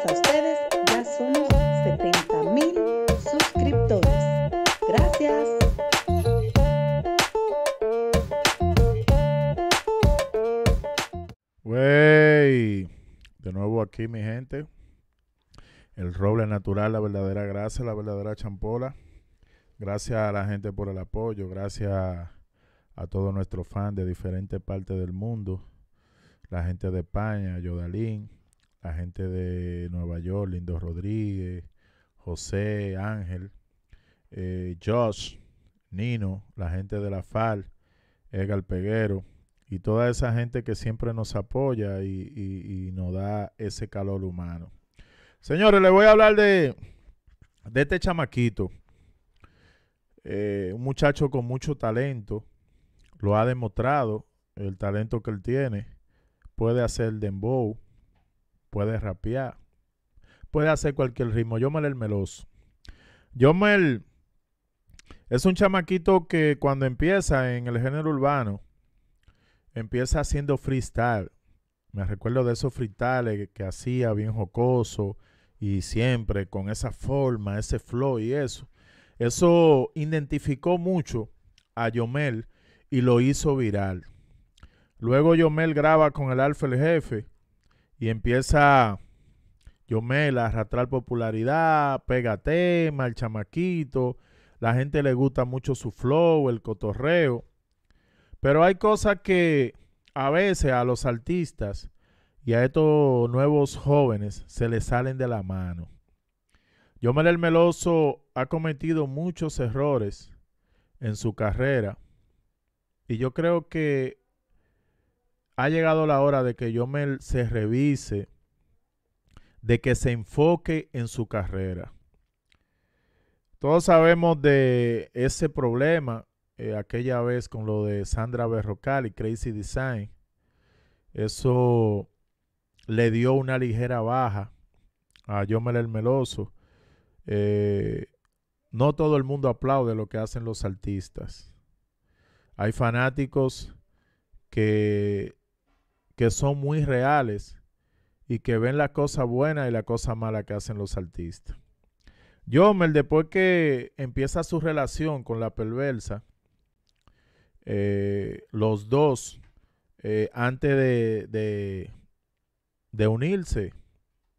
a ustedes ya somos 70 mil suscriptores. Gracias. Wey, de nuevo aquí mi gente. El roble natural, la verdadera gracia, la verdadera champola. Gracias a la gente por el apoyo, gracias a todos nuestros fans de diferentes partes del mundo, la gente de España, Yodalín, la gente de Nueva York, Lindo Rodríguez, José, Ángel, eh, Josh, Nino, la gente de la FAL, Edgar Peguero y toda esa gente que siempre nos apoya y, nos da ese calor humano. Señores, le voy a hablar de, de este chamaquito. Eh, un muchacho con mucho talento, lo ha demostrado, el talento que él tiene, puede hacer dembow, puede rapear, puede hacer cualquier ritmo. Yomel el meloso. Yomel es un chamaquito que cuando empieza en el género urbano, empieza haciendo freestyle. Me recuerdo de esos freestyles que, que hacía bien jocoso y siempre con esa forma, ese flow y eso. Eso identificó mucho a Yomel y lo hizo viral. Luego Yomel graba con el Alfa el Jefe y empieza Yomel a arrastrar popularidad, pega tema, el chamaquito, la gente le gusta mucho su flow, el cotorreo, pero hay cosas que a veces a los artistas y a estos nuevos jóvenes se les salen de la mano. Yomel el Meloso ha cometido muchos errores en su carrera y yo creo que ha llegado la hora de que Yomel se revise, de que se enfoque en su carrera. Todos sabemos de ese problema, eh, aquella vez con lo de Sandra Berrocal y Crazy Design. Eso le dio una ligera baja a Yomel el Meloso. Eh, no todo el mundo aplaude lo que hacen los artistas. Hay fanáticos que que son muy reales y que ven la cosa buena y la cosa mala que hacen los artistas. Yomel, después que empieza su relación con la perversa, eh, los dos, eh, antes de, de, unirse,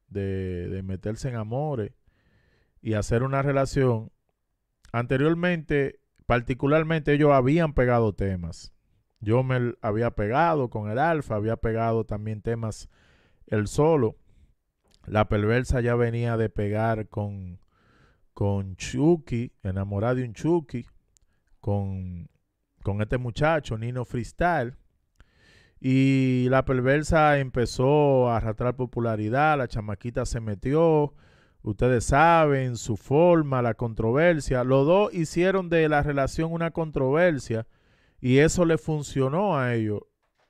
de, de, meterse en amores y hacer una relación, anteriormente, particularmente ellos habían pegado temas. Yo me había pegado con el Alfa, había pegado también temas el solo. La perversa ya venía de pegar con, con Chucky, enamorada de un Chucky, con, con este muchacho, Nino Freestyle. Y la perversa empezó a arrastrar popularidad, la chamaquita se metió, ustedes saben, su forma, la controversia. Los dos hicieron de la relación una controversia y eso le funcionó a ellos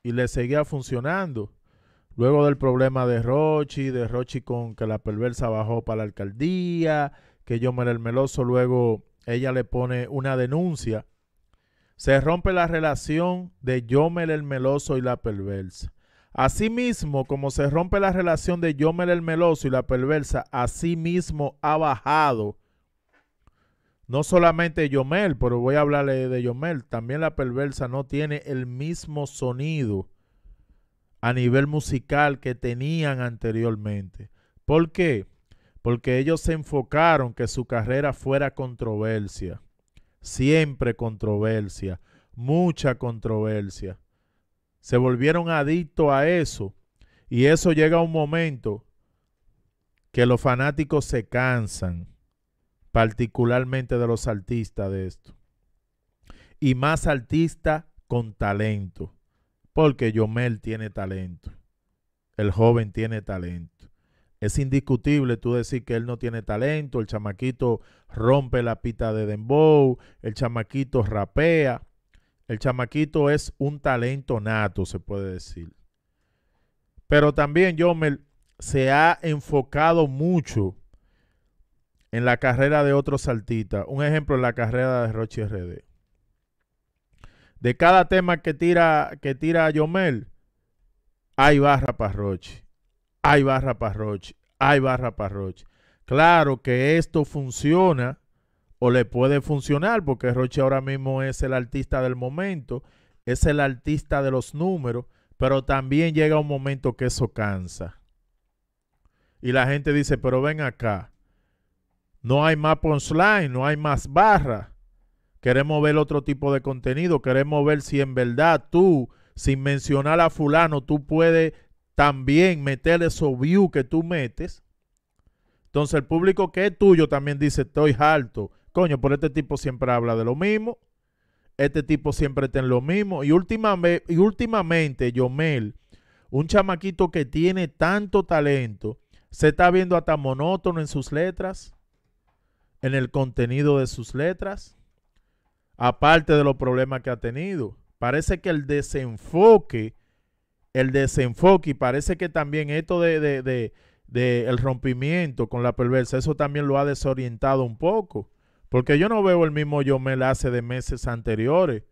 y le seguía funcionando. Luego del problema de Rochi, de Rochi con que la perversa bajó para la alcaldía, que yo el meloso, luego ella le pone una denuncia. Se rompe la relación de Yomel el Meloso y la perversa. Asimismo, como se rompe la relación de Yomel el Meloso y la perversa, asimismo ha bajado no solamente Yomel, pero voy a hablarle de Yomel. También la perversa no tiene el mismo sonido a nivel musical que tenían anteriormente. ¿Por qué? Porque ellos se enfocaron que su carrera fuera controversia. Siempre controversia. Mucha controversia. Se volvieron adictos a eso. Y eso llega a un momento que los fanáticos se cansan particularmente de los artistas de esto. Y más artista con talento, porque Yomel tiene talento, el joven tiene talento. Es indiscutible tú decir que él no tiene talento, el chamaquito rompe la pita de dembow, el chamaquito rapea, el chamaquito es un talento nato, se puede decir. Pero también Yomel se ha enfocado mucho en la carrera de otro saltita. Un ejemplo en la carrera de Roche RD. De cada tema que tira, que tira Yomel, hay barra para Roche, Hay barra para Rochi. Hay barra para Roche. Claro que esto funciona o le puede funcionar porque Roche ahora mismo es el artista del momento, es el artista de los números, pero también llega un momento que eso cansa. Y la gente dice, pero ven acá, no hay más punchline, no hay más barra. Queremos ver otro tipo de contenido, queremos ver si en verdad tú, sin mencionar a fulano, tú puedes también meterle esos views que tú metes. Entonces el público que es tuyo también dice, estoy alto. Coño, por este tipo siempre habla de lo mismo. Este tipo siempre está en lo mismo. Y, y últimamente, Yomel, un chamaquito que tiene tanto talento, se está viendo hasta monótono en sus letras en el contenido de sus letras, aparte de los problemas que ha tenido. Parece que el desenfoque, el desenfoque, y parece que también esto de, el rompimiento con la perversa, eso también lo ha desorientado un poco. Porque yo no veo el mismo Yomel hace de meses anteriores.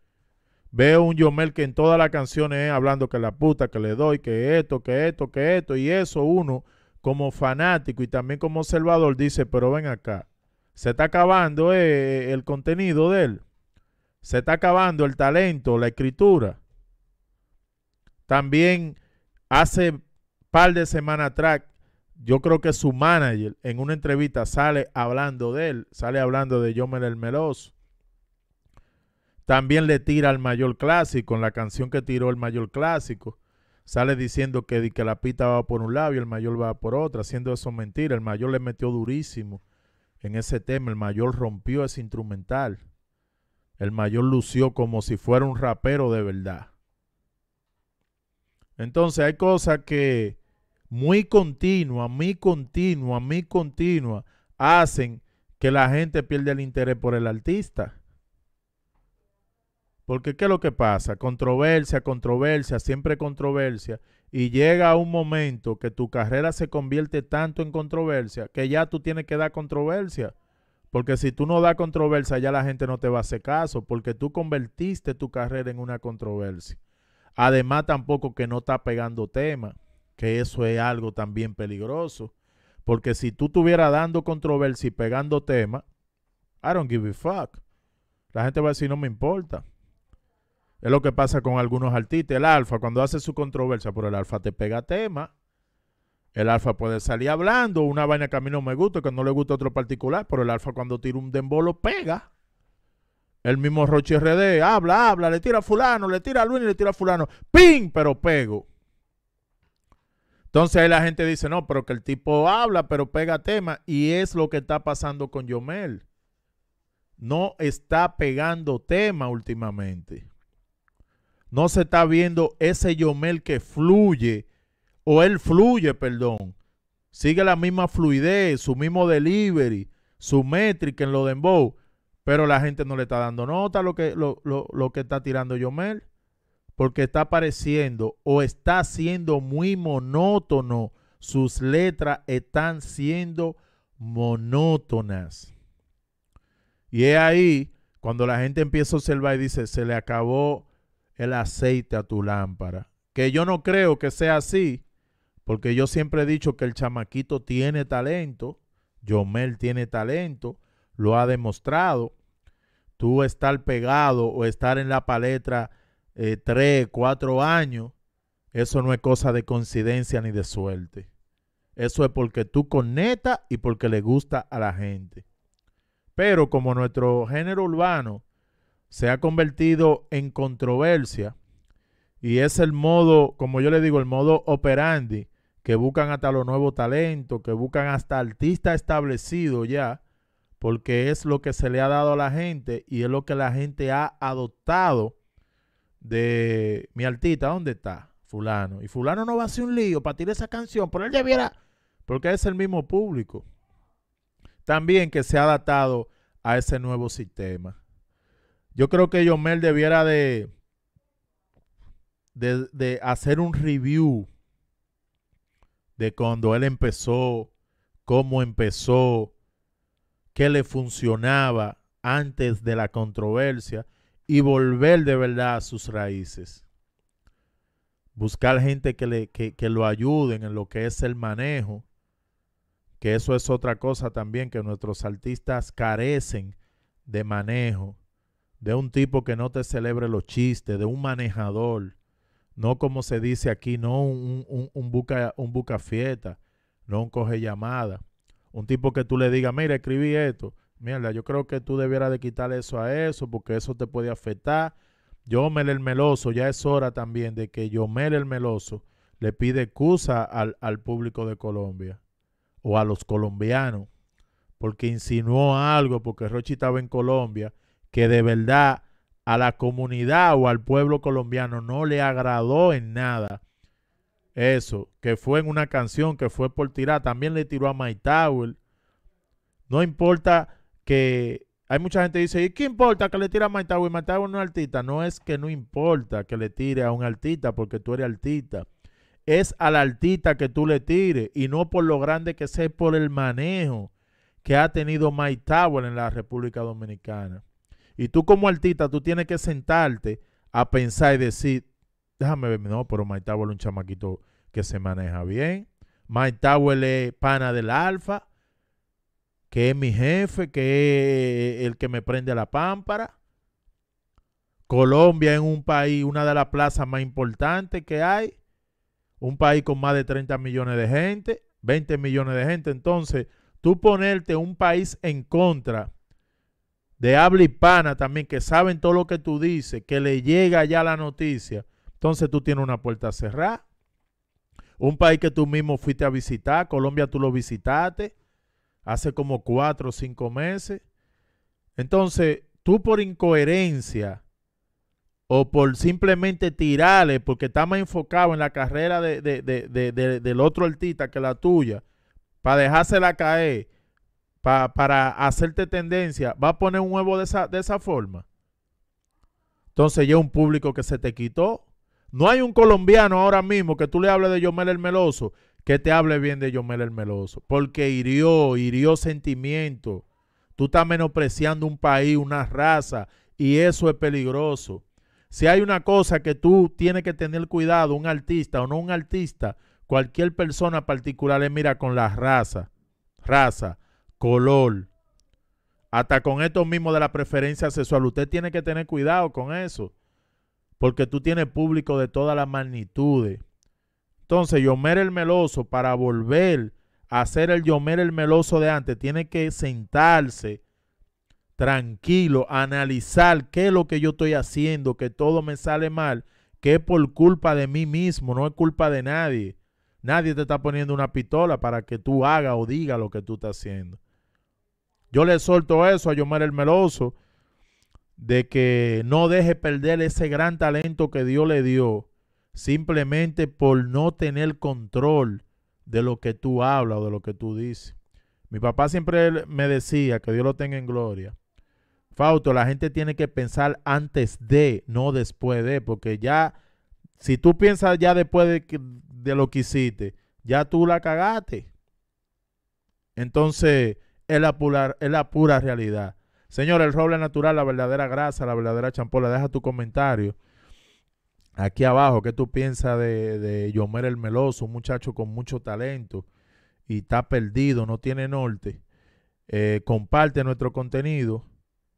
Veo un Yomel que en todas las canciones es hablando que la puta, que le doy, que esto, que esto, que esto. Y eso uno, como fanático y también como observador, dice, pero ven acá se está acabando eh, eh, el contenido de él. Se está acabando el talento, la escritura. También hace par de semanas atrás, yo creo que su manager en una entrevista sale hablando de él, sale hablando de Jomel el Meloso. También le tira al mayor clásico, en la canción que tiró el mayor clásico. Sale diciendo que, que la pita va por un lado y el mayor va por otro, haciendo eso mentira. El mayor le metió durísimo en ese tema. El mayor rompió ese instrumental. El mayor lució como si fuera un rapero de verdad. Entonces hay cosas que muy continua, muy continua, muy continua, hacen que la gente pierda el interés por el artista. Porque ¿qué es lo que pasa? Controversia, controversia, siempre controversia. Y llega un momento que tu carrera se convierte tanto en controversia que ya tú tienes que dar controversia. Porque si tú no das controversia, ya la gente no te va a hacer caso, porque tú convertiste tu carrera en una controversia. Además, tampoco que no está pegando tema, que eso es algo también peligroso. Porque si tú estuvieras dando controversia y pegando tema, I don't give a fuck. La gente va a decir, no me importa. Es lo que pasa con algunos artistas. El alfa, cuando hace su controversia por el alfa, te pega tema. El alfa puede salir hablando, una vaina que a mí no me gusta, que no le gusta otro particular, pero el alfa cuando tira un dembolo pega. El mismo Roche RD habla, habla, le tira a fulano, le tira a Luis, le tira a fulano. pin, Pero pego. Entonces ahí la gente dice, no, pero que el tipo habla, pero pega tema. Y es lo que está pasando con Yomel. No está pegando tema últimamente no se está viendo ese Yomel que fluye, o él fluye, perdón. Sigue la misma fluidez, su mismo delivery, su métrica en lo de pero la gente no le está dando nota lo que, lo, lo que está tirando Yomel, porque está pareciendo o está siendo muy monótono. Sus letras están siendo monótonas. Y es ahí cuando la gente empieza a observar y dice, se le acabó el aceite a tu lámpara. Que yo no creo que sea así, porque yo siempre he dicho que el chamaquito tiene talento, Yomel tiene talento, lo ha demostrado. Tú estar pegado o estar en la palestra eh, tres, cuatro años, eso no es cosa de coincidencia ni de suerte. Eso es porque tú conectas y porque le gusta a la gente. Pero como nuestro género urbano se ha convertido en controversia y es el modo, como yo le digo, el modo operandi, que buscan hasta los nuevos talentos, que buscan hasta artistas establecidos ya, porque es lo que se le ha dado a la gente y es lo que la gente ha adoptado de mi artista, ¿dónde está? Fulano. Y fulano no va a hacer un lío para tirar esa canción, pero él viera, porque es el mismo público. También que se ha adaptado a ese nuevo sistema. Yo creo que Yomel debiera de, de, hacer un review de cuando él empezó, cómo empezó, qué le funcionaba antes de la controversia y volver de verdad a sus raíces. Buscar gente que, le, que, que lo ayuden en lo que es el manejo, que eso es otra cosa también que nuestros artistas carecen de manejo de un tipo que no te celebre los chistes, de un manejador, no como se dice aquí, no un, un, un, buca, un buca no un coge llamada. Un tipo que tú le digas, mira, escribí esto. Mierda, yo creo que tú debieras de quitar eso a eso porque eso te puede afectar. Yomel el Meloso, ya es hora también de que Yomel el Meloso le pide excusa al, al público de Colombia o a los colombianos porque insinuó algo, porque Rochi estaba en Colombia que de verdad a la comunidad o al pueblo colombiano no le agradó en nada. Eso, que fue en una canción que fue por tirar, también le tiró a My Tower. No importa que hay mucha gente que dice, ¿y qué importa que le tire a My Tower? My Tower no es artista. No es que no importa que le tire a un artista porque tú eres artista. Es al artista que tú le tires y no por lo grande que sea, por el manejo que ha tenido My Tower en la República Dominicana. Y tú como artista, tú tienes que sentarte a pensar y decir, déjame ver, no, pero Mike es un chamaquito que se maneja bien. Mike Tower es pana del alfa, que es mi jefe, que es el que me prende la pámpara. Colombia es un país, una de las plazas más importantes que hay. Un país con más de 30 millones de gente, 20 millones de gente. Entonces, tú ponerte un país en contra de habla hispana también, que saben todo lo que tú dices, que le llega ya la noticia, entonces tú tienes una puerta cerrada. Un país que tú mismo fuiste a visitar, Colombia tú lo visitaste hace como cuatro o cinco meses. Entonces, tú por incoherencia o por simplemente tirarle, porque está más enfocado en la carrera del otro artista que la tuya, para dejársela caer, para hacerte tendencia, va a poner un huevo de esa, forma. Entonces ya un público que se te quitó. No hay un colombiano ahora mismo que tú le hables de Yomel el Meloso, que te hable bien de Yomel el Meloso, porque hirió, hirió sentimiento. Tú estás menospreciando un país, una raza, y eso es peligroso. Si hay una cosa que tú tienes que tener cuidado, un artista o no un artista, cualquier persona particular le mira, con la raza, raza, color, hasta con esto mismo de la preferencia sexual, usted tiene que tener cuidado con eso, porque tú tienes público de todas las magnitudes. Entonces, Yomer el Meloso, para volver a ser el Yomer el Meloso de antes, tiene que sentarse tranquilo, analizar qué es lo que yo estoy haciendo, que todo me sale mal, que es por culpa de mí mismo, no es culpa de nadie. Nadie te está poniendo una pistola para que tú hagas o digas lo que tú estás haciendo. Yo le solto eso a Yomar el Meloso, de que no deje perder ese gran talento que Dios le dio, simplemente por no tener control de lo que tú hablas o de lo que tú dices. Mi papá siempre me decía, que Dios lo tenga en gloria, Fausto, la gente tiene que pensar antes de, no después de, porque ya, si tú piensas ya después de, de lo que hiciste, ya tú la cagaste. Entonces, es la, pura, es la pura realidad. Señor, el roble natural, la verdadera grasa, la verdadera champola. Deja tu comentario aquí abajo. ¿Qué tú piensas de, de Yomer el Meloso? Un muchacho con mucho talento y está perdido, no tiene norte. Eh, comparte nuestro contenido.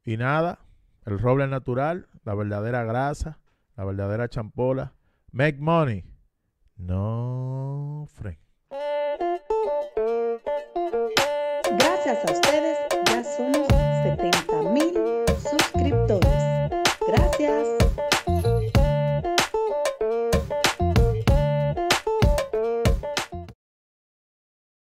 Y nada, el roble natural, la verdadera grasa, la verdadera champola. Make money. No, Frank. gracias a